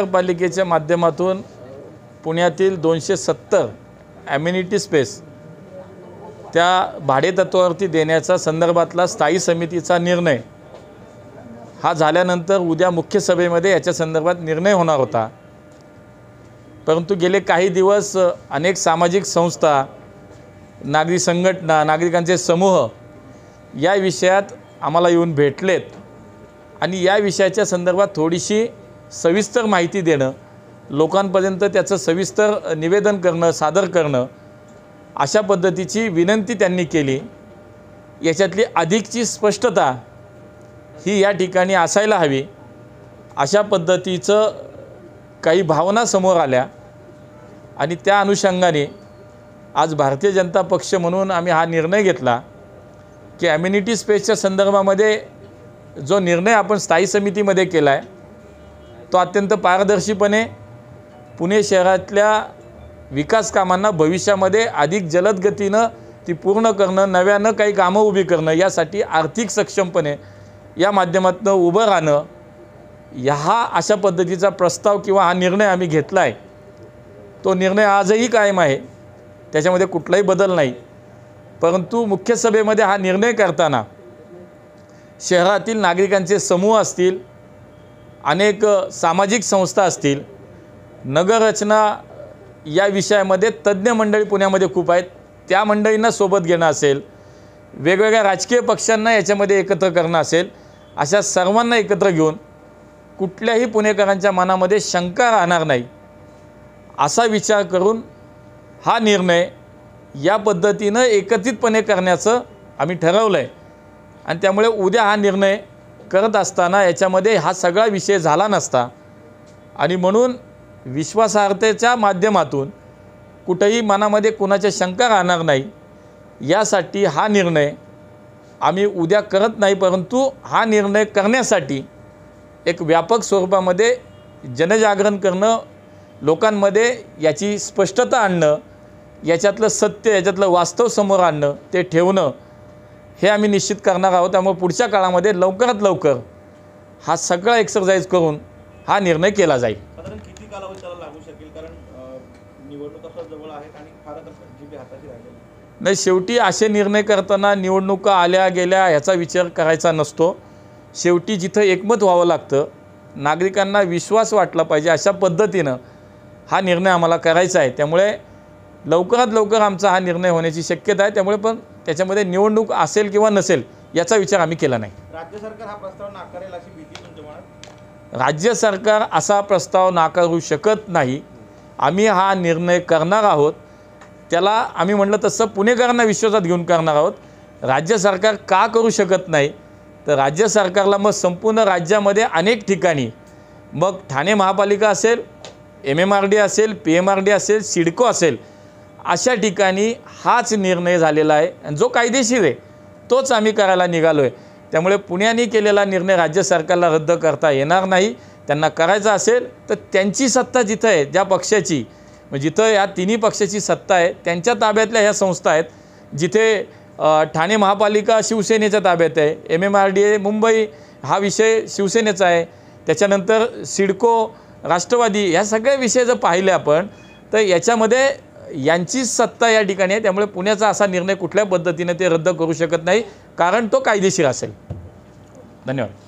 नगरपालिकेच्या माध्यमातून पुण्यातील दोनशे सत्तर ॲम्युनिटी स्पेस त्या भाडेतत्वावरती देण्याचा संदर्भातला स्थायी समितीचा निर्णय हा झाल्यानंतर उद्या मुख्य सभेमध्ये याच्या संदर्भात निर्णय होणार होता परंतु गेले काही दिवस अनेक सामाजिक संस्था नागरी संघटना नागरिकांचे समूह या विषयात आम्हाला येऊन भेटलेत आणि या विषयाच्या संदर्भात थोडीशी सविस्तर माहिती देणं लोकांपर्यंत त्याचं सविस्तर निवेदन करणं सादर करणं अशा पद्धतीची विनंती त्यांनी केली याच्यातली अधिकची स्पष्टता ही या ठिकाणी असायला हवी अशा पद्धतीचं काही भावना समोर आल्या आणि त्या अनुषंगाने आज भारतीय जनता पक्ष म्हणून आम्ही हा निर्णय घेतला की ॲम्युनिटी स्पेसच्या संदर्भामध्ये जो निर्णय आपण स्थायी समितीमध्ये केला आहे तो अत्यंत पारदर्शीपणे पुणे शहरातल्या विकास कामांना भविष्यामध्ये अधिक जलद गतीनं ती पूर्ण करणं नव्यानं काही कामं उभी करणं यासाठी आर्थिक सक्षमपणे या माध्यमातून उभं राहणं ह्या अशा पद्धतीचा प्रस्ताव किंवा हा निर्णय आम्ही घेतला आहे तो निर्णय आजही कायम आहे त्याच्यामध्ये कुठलाही बदल नाही परंतु मुख्य सभेमध्ये हा निर्णय करताना शहरातील नागरिकांचे समूह असतील अनेक सामाजिक संस्था असतील नगररचना या विषयामध्ये तज्ज्ञ मंडळी पुण्यामध्ये खूप आहेत त्या मंडळींना सोबत घेणं असेल वेगवेगळ्या राजकीय पक्षांना याच्यामध्ये एकत्र करणं असेल अशा सर्वांना एकत्र घेऊन कुठल्याही पुणेकरांच्या मनामध्ये शंका राहणार नाही असा विचार करून हा निर्णय या पद्धतीनं एकत्रितपणे करण्याचं आम्ही ठरवलं आहे आणि त्यामुळे उद्या हा निर्णय करत असताना याच्यामध्ये हा सगळा विषय झाला नसता आणि म्हणून विश्वासार्हतेच्या माध्यमातून कुठेही मनामध्ये कुणाच्या शंका राहणार नाही यासाठी हा निर्णय आम्ही उद्या करत नाही परंतु हा निर्णय करण्यासाठी एक व्यापक स्वरूपामध्ये जनजागरण करणं लोकांमध्ये याची स्पष्टता आणणं याच्यातलं सत्य याच्यातलं वास्तव समोर आणणं ते ठेवणं हे आम्ही निश्चित करणार आहोत त्यामुळे पुढच्या काळामध्ये लवकरात लवकर हा सगळा एक्सरसाइज करून हा निर्णय केला जाईल नाही शेवटी असे निर्णय करताना निवडणुका आल्या गेल्या ह्याचा विचार करायचा नसतो शेवटी जिथं एकमत व्हावं लागतं नागरिकांना विश्वास वाटला पाहिजे अशा पद्धतीनं हा निर्णय आम्हाला करायचा आहे त्यामुळे लवकरात लवकर आमचा हा निर्णय होण्याची शक्यता आहे त्यामुळे पण त्याच्यामध्ये निवडणूक असेल किंवा नसेल याचा विचार आम्ही केला नाही राज्य सरकार हा प्रस्ताव नाकारेल अशी भीती राज्य सरकार असा प्रस्ताव नाकारू शकत नाही आम्ही हा निर्णय करणार आहोत त्याला आम्ही म्हटलं तसं पुणेकरांना विश्वासात घेऊन करणार आहोत राज्य सरकार का करू शकत नाही तर राज्य सरकारला मग संपूर्ण राज्यामध्ये अनेक ठिकाणी मग ठाणे महापालिका असेल एम एम आर डी असेल पी एम आर डी असेल सिडको असेल अशा ठिकाणी हाच निर्णय झालेला आहे आणि जो कायदेशीर आहे तोच आम्ही करायला निघालो आहे त्यामुळे पुण्याने केलेला निर्णय राज्य सरकारला रद्द करता येणार नाही त्यांना करायचा असेल तर त्यांची सत्ता जिथं आहे ज्या पक्षाची म्हणजे जिथं या तिन्ही पक्षाची सत्ता आहे त्यांच्या ताब्यातल्या ह्या संस्था आहेत जिथे ठाणे महापालिका शिवसेनेच्या ताब्यात आहे M M R D A Mumbai हा विषय शिवसेनेचा आहे त्याच्यानंतर सिडको राष्ट्रवादी ह्या सगळ्या विषय जर पाहिले आपण तर याच्यामध्ये यांचीच सत्ता या ठिकाणी आहे त्यामुळे पुण्याचा असा निर्णय कुठल्या पद्धतीने ते रद्द करू शकत नाही कारण तो कायदेशीर असेल धन्यवाद